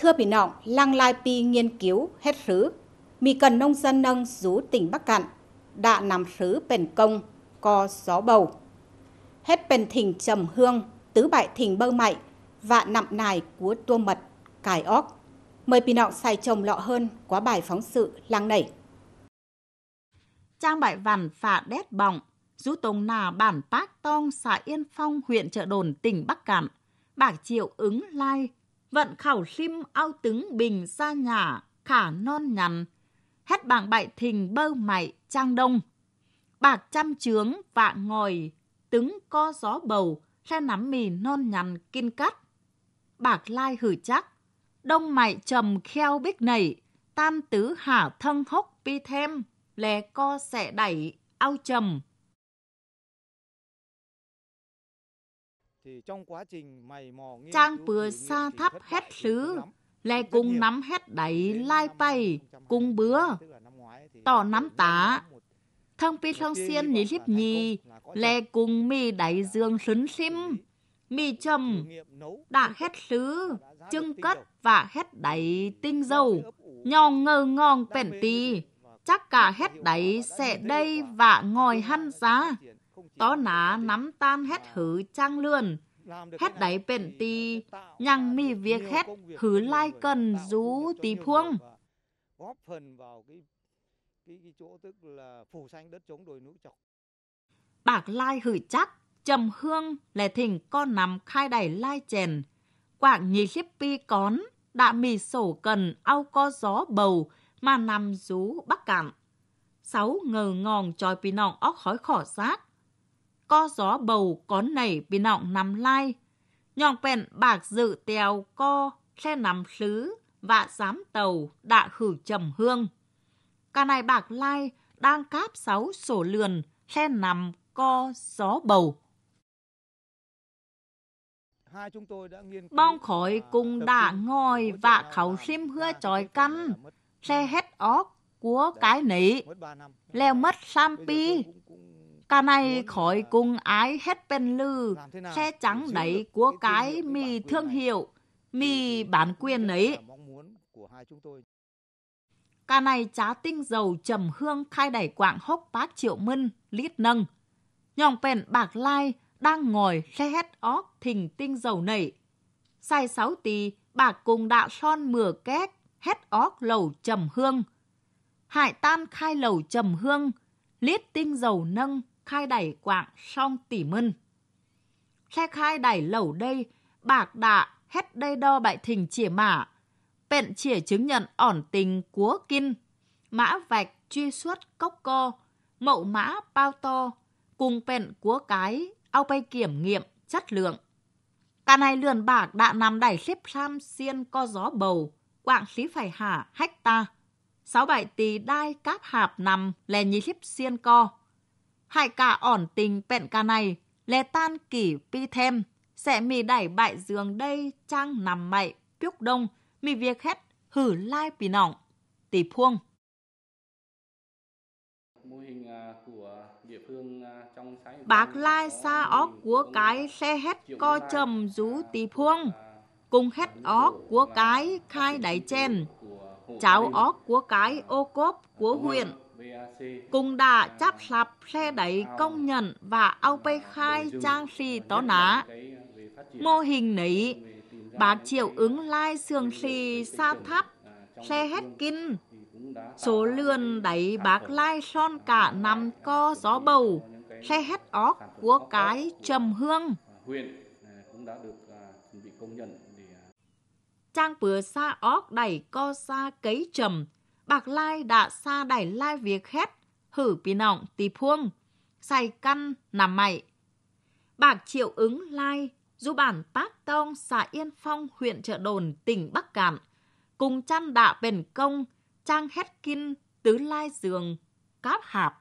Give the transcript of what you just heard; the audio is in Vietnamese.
thưa bị nọng lang lai pi nghiên cứu hết rứ mì cần nông dân nâng rú tỉnh bắc cạn đã nằm rứ bền công co gió bầu hết bền thỉnh trầm hương tứ bại thỉnh bơ mại và nặng nài của tua mật cài óc mời bị nọng xài trồng lọ hơn quá bài phóng sự lang nảy trang bại vằn phạ đét bọng rú tông nà bản pác tong xã yên phong huyện trợ đồn tỉnh bắc cạn bạc triệu ứng lai vận khảo sim ao tướng bình xa nhà khả non nhằn, hết bảng bại thình bơ mại trang đông. Bạc trăm trướng vạ ngồi tướng co gió bầu, khe nắm mì non nhằn kinh cắt. Bạc lai hử chắc, đông mại trầm kheo bích nảy, tam tứ hả thân hốc pi thêm, lè co sẽ đẩy, ao trầm Trang bừa xa thắp hết xứ, lè cùng nắm hết đẩy lai bay, cùng bứa, tỏ nắm tá. thân pi thông xiên ní xếp nhì, lè cùng mi đẩy dương sấn sim, mi trầm, đã hết xứ chưng cất và hết đẩy tinh dầu, nhong ngơ ngon bèn tì chắc cả hết đấy sẽ đây và ngồi hăn giá tó ná nắm tan hết hử trang lươn hết đáy bền tì nhằng mi việc hết hử lai cần rú tì phuông góp phần vào cái cái, cái chỗ tức là phủ xanh đất chống đồi núi chọc bạc lai hử chắc trầm hương lè thỉnh con nằm khai đầy lai chèn quảng nhì khiếp pi cón đã mì sổ cần ao co gió bầu mà nằm rú bắc cạn sáu ngờ ngòn tròi pi nòng óc khói khỏ rác co gió bầu có nảy bị nọng nằm lai. Nhọng bèn bạc dự tèo co, xe nằm xứ vạ giám tàu đạ khử trầm hương. Cả này bạc lai đang cáp sáu sổ lườn, xe nằm co gió bầu. Bong khỏi cùng đã ngồi vạ khẩu sim hứa tròi căn, xe hết óc của cái nỉ, leo mất sam pi, Cả này khỏi à, cùng ái hết bên lư, xe trắng đấy của cái mì thương hiệu, mì bản quyền ấy. Cả này trá tinh dầu trầm hương khai đẩy quạng hốc bác triệu mân, lít nâng. Nhòng bèn bạc lai, đang ngồi xe hết óc thình tinh dầu nảy. Sai sáu tì, bạc cùng đạo son mửa két, hết óc lầu trầm hương. hại tan khai lầu trầm hương, liết tinh dầu nâng, khai đẩy quạng song tỉ mân. Xe khai đẩy lẩu đây, bạc đạ, hết đây đo bại thình chỉa mã, bện chỉa chứng nhận ổn tình cúa kinh, mã vạch truy xuất cốc co, mẫu mã bao to, cùng bện cúa cái, ao bay kiểm nghiệm chất lượng. Cả này lườn bạc đã nằm đẩy xếp sam xiên co gió bầu, quạng xí phải hạ hách ta. Sáu bảy tì đai cáp hạp nằm lè nhí xếp xiên co, hải cả ổn tình bẹn ca này, lê tan kỷ pi thêm, sẽ mì đẩy bại giường đây trang nằm mậy, piúc đông, mì việc hết hử lai pì nọng, tỷ phuông. Bác lai xa à, à, à, óc của cái xe hết co trầm rú tỷ phuông, cùng hết óc của cái khai đáy chen, cháo óc của cái ô cốp của huyện cũng đã chắc lập xe đẩy công nhận và ao bay khai trang si tó ná. À, Mô hình này, bà triệu ứng lai sường si xa thắp, xe hết kinh. Số lươn đẩy bác lai son à, cả năm à, co gió bầu, xe hết óc của cái trầm hương. Trang bừa xa óc đẩy co xa cấy trầm, bạc lai đã xa đẩy lai việc hết, hử bị nọng tì phuông, xài căn nằm mày. Bạc triệu ứng lai, du bản tác tông xã Yên Phong, huyện Trợ Đồn, tỉnh Bắc Cạn, cùng chăn đạ bền công, trang hết kinh tứ lai giường, cáp hạp.